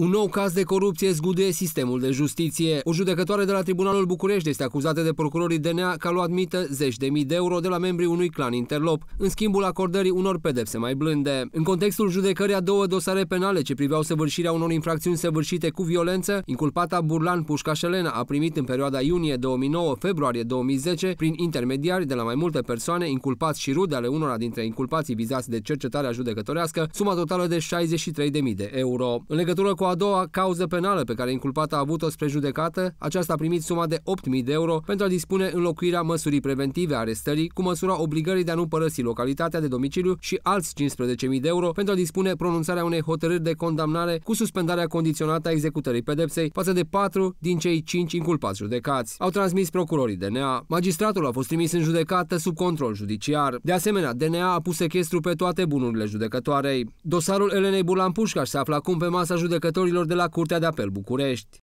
Un nou caz de corupție zguduie sistemul de justiție. O judecătoare de la Tribunalul București este acuzată de procurorii DNA că a luat mită zeci de mii de euro de la membrii unui clan interlop, în schimbul acordării unor pedepse mai blânde. În contextul judecării a două dosare penale ce priveau săvârșirea unor infracțiuni săvârșite cu violență, inculpata Burlan Pușcașelena a primit în perioada iunie 2009-februarie 2010, prin intermediari de la mai multe persoane, inculpați și rude ale unora dintre inculpații vizați de cercetarea judecătorească, suma totală de 63.000 de euro. În legătură cu cu a doua cauză penală pe care inculpata a avut-o spre judecată, aceasta a primit suma de 8.000 de euro pentru a dispune înlocuirea măsurii preventive a arestării cu măsura obligării de a nu părăsi localitatea de domiciliu și alți 15.000 de euro pentru a dispune pronunțarea unei hotărâri de condamnare cu suspendarea condiționată a executării pedepsei față de 4 din cei 5 inculpați judecați. Au transmis procurorii DNA. Magistratul a fost trimis în judecată sub control judiciar. De asemenea, DNA a pus sechestru pe toate bunurile judecătoarei. Dosarul Elenei Burlan Pușcaș se află acum pe masa judecătorii judecătorilor de la Curtea de Apel București.